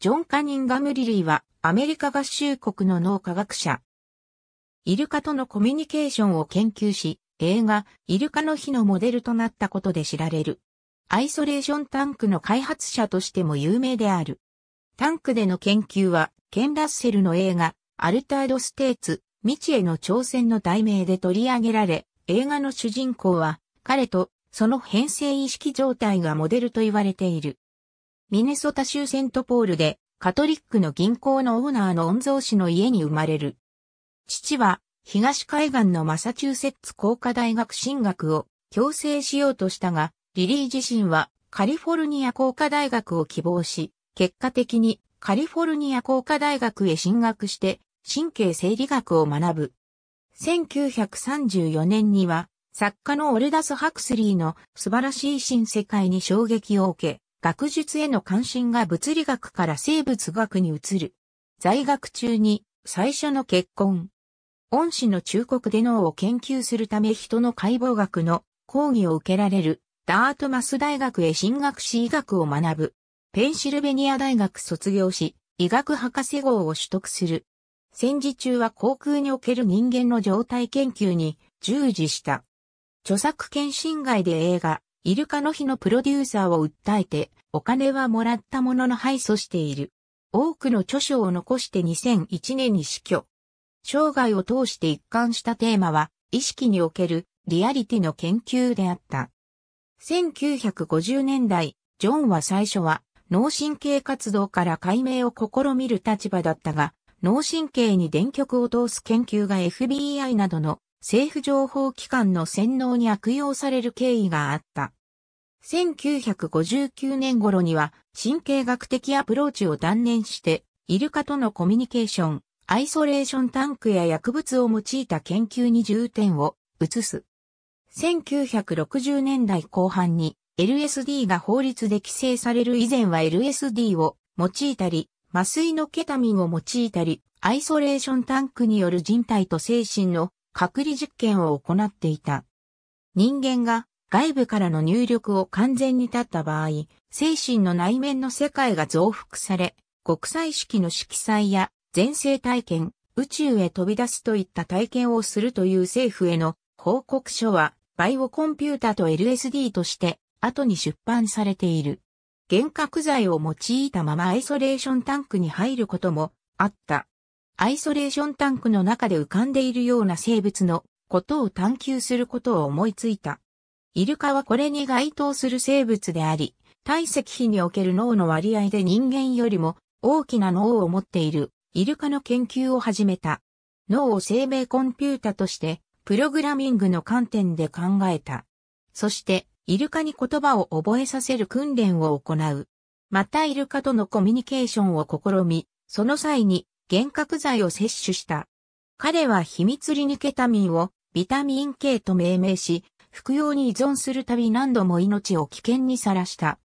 ジョン・カニンガム・リリーはアメリカ合衆国の脳科学者。イルカとのコミュニケーションを研究し、映画、イルカの日のモデルとなったことで知られる。アイソレーションタンクの開発者としても有名である。タンクでの研究は、ケン・ラッセルの映画、アルタード・ステーツ、未知への挑戦の題名で取り上げられ、映画の主人公は、彼と、その変性意識状態がモデルと言われている。ミネソタ州セントポールで、カトリックの銀行のオーナーの御曹司の家に生まれる。父は、東海岸のマサチューセッツ工科大学進学を強制しようとしたが、リリー自身はカリフォルニア工科大学を希望し、結果的にカリフォルニア工科大学へ進学して、神経生理学を学ぶ。1934年には、作家のオルダス・ハクスリーの素晴らしい新世界に衝撃を受け、学術への関心が物理学から生物学に移る。在学中に最初の結婚。恩師の忠告で脳を研究するため人の解剖学の講義を受けられるダートマス大学へ進学し医学を学ぶ。ペンシルベニア大学卒業し、医学博士号を取得する。戦時中は航空における人間の状態研究に従事した。著作権侵害で映画、イルカの日のプロデューサーを訴えて、お金はもらったものの敗訴している。多くの著書を残して2001年に死去。生涯を通して一貫したテーマは、意識におけるリアリティの研究であった。1950年代、ジョンは最初は脳神経活動から解明を試みる立場だったが、脳神経に電極を通す研究が FBI などの政府情報機関の洗脳に悪用される経緯があった。1959年頃には神経学的アプローチを断念してイルカとのコミュニケーション、アイソレーションタンクや薬物を用いた研究に重点を移す。1960年代後半に LSD が法律で規制される以前は LSD を用いたり、麻酔のケタミンを用いたり、アイソレーションタンクによる人体と精神の隔離実験を行っていた。人間が外部からの入力を完全に断った場合、精神の内面の世界が増幅され、国際式の色彩や前世体験、宇宙へ飛び出すといった体験をするという政府への報告書は、バイオコンピュータと LSD として後に出版されている。幻覚剤を用いたままアイソレーションタンクに入ることもあった。アイソレーションタンクの中で浮かんでいるような生物のことを探求することを思いついた。イルカはこれに該当する生物であり、体積比における脳の割合で人間よりも大きな脳を持っているイルカの研究を始めた。脳を生命コンピュータとしてプログラミングの観点で考えた。そしてイルカに言葉を覚えさせる訓練を行う。またイルカとのコミュニケーションを試み、その際に幻覚剤を摂取した。彼は秘密裏にケタミンをビタミン K と命名し、服用に依存するたび何度も命を危険にさらした。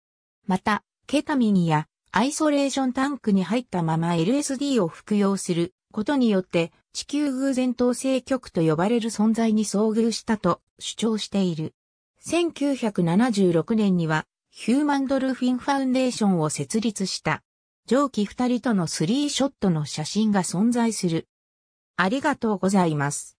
また、ケタミンやアイソレーションタンクに入ったまま LSD を服用することによって地球偶然統制局と呼ばれる存在に遭遇したと主張している。1976年にはヒューマンドルフィンファウンデーションを設立した。上記二人とのスリーショットの写真が存在する。ありがとうございます。